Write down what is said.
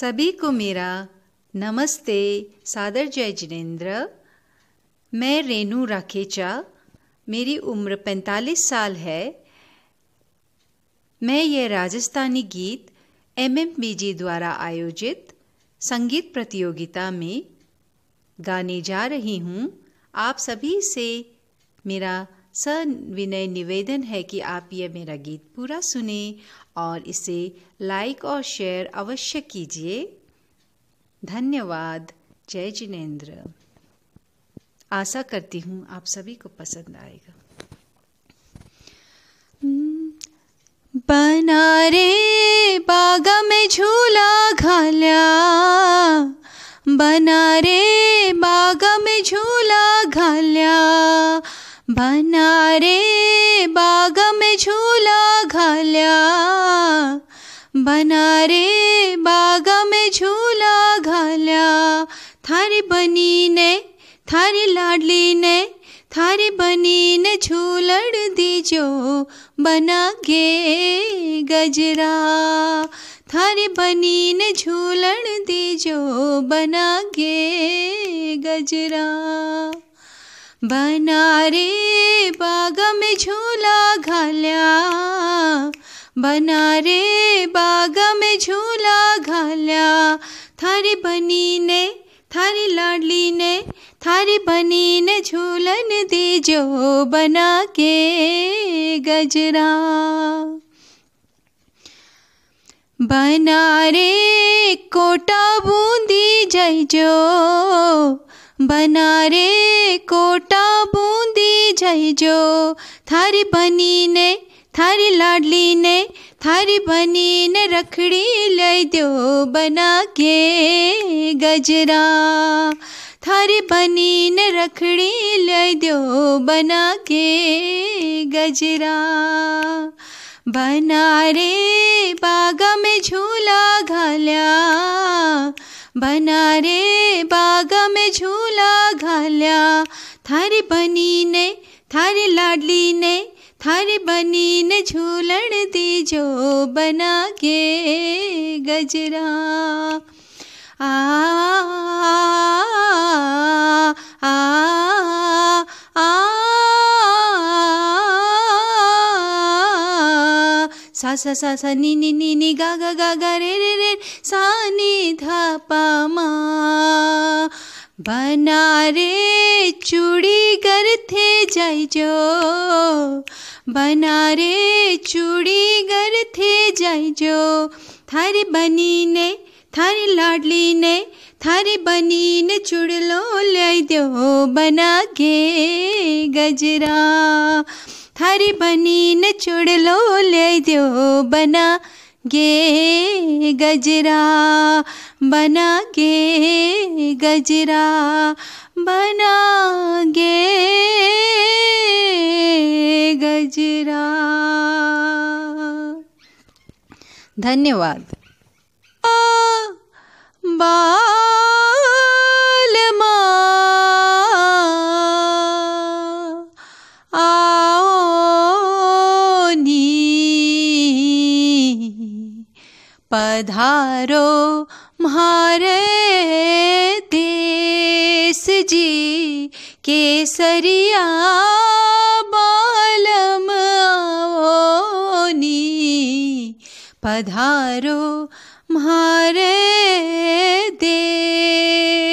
सभी को मेरा नमस्ते सादर जय जिनेन्द्र मैं रेनू राखेचा मेरी उम्र 45 साल है मैं यह राजस्थानी गीत एम एम बी जी द्वारा आयोजित संगीत प्रतियोगिता में गाने जा रही हूँ आप सभी से मेरा सर विनय निवेदन है कि आप यह मेरा गीत पूरा सुने और इसे लाइक और शेयर अवश्य कीजिए धन्यवाद जय जिनेन्द्र आशा करती हूँ आप सभी को पसंद आएगा बना रे बाग में झूला घाल बना रे बाग में झूला बना रे बाग में झूला घाल्या बना रे बाग में झूला घाल्या थारी बनी ने थारी लाडली ने थारी बनी बनीने झूलड़ दीजो बना गे गजरा थारी बनी बनीने झूलड़ दीजो बना गे गजरा बनारे बाग में झूला घाल्या बनारे बाग में झूला घाल्या थारी बनी ने थारी लाडली ने थारी बनी ने झूलन दीजो बना के गजरा बना रे कोटा बूंदी जय जो बना रे कोटा बूंदी जो थारी बनी ने थारी लाडली ने थारी बनी ने रखड़ी ले दो बना के गजरा थारी बनी ने रखड़ी ले दो बना के गजरा बना रे बागा में झूला घाल्या बना रे बागा में झूला બનીને થારી લાડલીને થારી બનીને ઝૂલણ દીજો બનાગે ગજરા આ આ सा सा सा सा नी नी नी नी गा गा गा गा रे रे रे सा नी धा पा मा बनारे चूड़ी गर थे जाइजो बनारे चूड़ी गर थे जो थारी बनी ने थारी लाडली ने थारी बनी ने चुड़लो लाई दो बना के गजरा थारी बनी ने चुड़लो ले दो बना गे गजरा बना गे गजरा बना गे गजरा धन्यवाद आ बा पधारो म्हारे देश जी केसरिया बालम आवोनी पधारो म्हारे देश